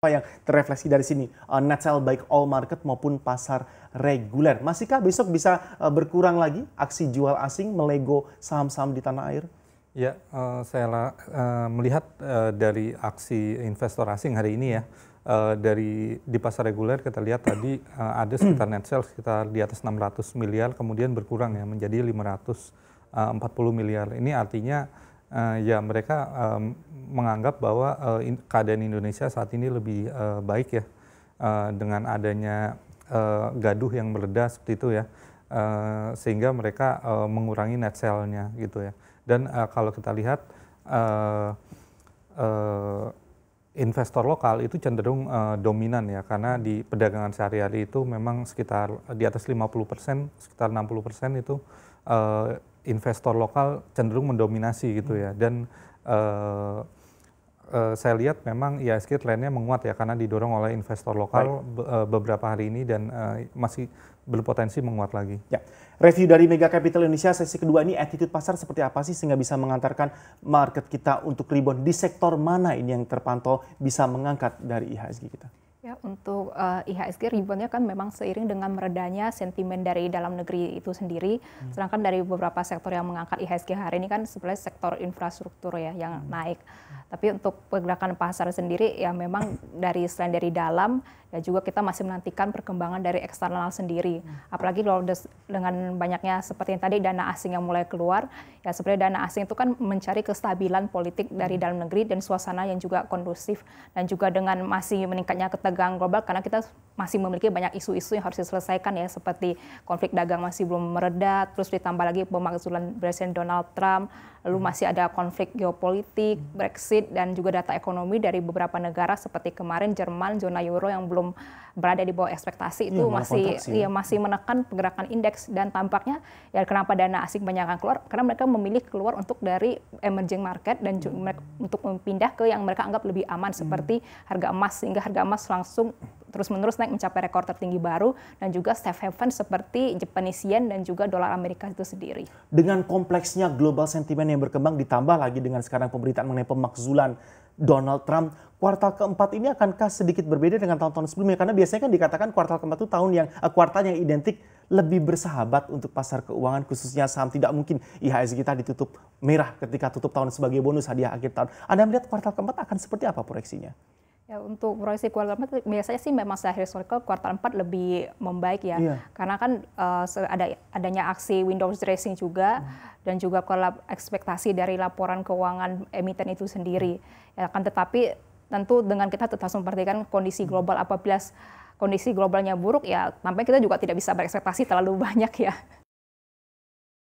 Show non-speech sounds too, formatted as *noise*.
apa yang terefleksi dari sini uh, eh, net sell baik all market maupun pasar reguler. Masihkah besok bisa uh, berkurang lagi aksi jual asing melego saham-saham di tanah air? Ya, uh, saya uh, melihat uh, dari aksi investor asing hari ini ya uh, dari di pasar reguler kita lihat tadi uh, ada sekitar net sell sekitar di atas 600 miliar kemudian berkurang ya menjadi 540 miliar. Ini artinya uh, ya mereka um, menganggap bahwa uh, in, keadaan Indonesia saat ini lebih uh, baik ya uh, dengan adanya uh, gaduh yang mereda seperti itu ya uh, sehingga mereka uh, mengurangi net sale-nya gitu ya dan uh, kalau kita lihat uh, uh, investor lokal itu cenderung uh, dominan ya karena di perdagangan sehari-hari itu memang sekitar di atas 50 persen sekitar 60 persen itu uh, investor lokal cenderung mendominasi gitu ya dan uh, uh, saya lihat memang e IHSG trennya menguat ya karena didorong oleh investor lokal be uh, beberapa hari ini dan uh, masih berpotensi menguat lagi. Ya. Review dari Mega Capital Indonesia sesi kedua ini attitude pasar seperti apa sih sehingga bisa mengantarkan market kita untuk rebound di sektor mana ini yang terpantau bisa mengangkat dari e IHSG kita? Ya, untuk uh, eh, IHSG reboundnya kan memang seiring dengan meredanya sentimen dari dalam negeri itu sendiri. Hmm. Sedangkan dari beberapa sektor yang mengangkat IHSG hari ini kan sebenarnya sektor infrastruktur ya yang hmm. naik. Tapi untuk pergerakan pasar sendiri ya memang dari selain dari dalam ya juga kita masih menantikan perkembangan dari eksternal sendiri. Hmm. Apalagi kalau dengan banyaknya seperti yang tadi dana asing yang mulai keluar, ya sebenarnya dana asing itu kan mencari kestabilan politik dari hmm. dalam negeri dan suasana yang juga kondusif dan juga dengan masih meningkatnya ketegangan tegang global karena kita masih memiliki banyak isu-isu yang harus diselesaikan ya seperti konflik dagang masih belum mereda, terus ditambah lagi pemakzulan Presiden Donald Trump, lalu hmm. masih ada konflik geopolitik, hmm. Brexit dan juga data ekonomi dari beberapa negara seperti kemarin Jerman zona euro yang belum berada di bawah ekspektasi itu iya, masih ya. masih menekan pergerakan indeks dan tampaknya ya kenapa dana asing banyak yang keluar karena mereka memilih keluar untuk dari emerging market dan hmm. untuk pindah ke yang mereka anggap lebih aman hmm. seperti harga emas sehingga harga emas langsung terus-menerus naik mencapai rekor tertinggi baru dan juga safe haven seperti Japanese yen dan juga dolar Amerika itu sendiri. Dengan kompleksnya global sentimen yang berkembang ditambah lagi dengan sekarang pemberitaan mengenai pemakzulan Donald Trump, kuartal keempat ini akankah sedikit berbeda dengan tahun-tahun sebelumnya? Karena biasanya kan dikatakan kuartal keempat itu tahun yang eh, kuartal yang identik lebih bersahabat untuk pasar keuangan khususnya saham. Tidak mungkin IHSG kita ditutup merah ketika tutup tahun sebagai bonus hadiah akhir tahun. Anda melihat kuartal keempat akan seperti apa proyeksinya? Ya, untuk proyeksi kuartal 4 biasanya sih memang secara historical kuartal 4 lebih membaik ya. Yeah. Karena kan uh, ada adanya aksi Windows dressing juga mm. dan juga kolab ekspektasi dari laporan keuangan emiten itu sendiri. Hmm. Ya kan tetapi tentu dengan kita tetap memperhatikan kondisi global apabila kondisi globalnya buruk ya tampaknya kita juga tidak bisa berekspektasi terlalu *laughs* banyak ya.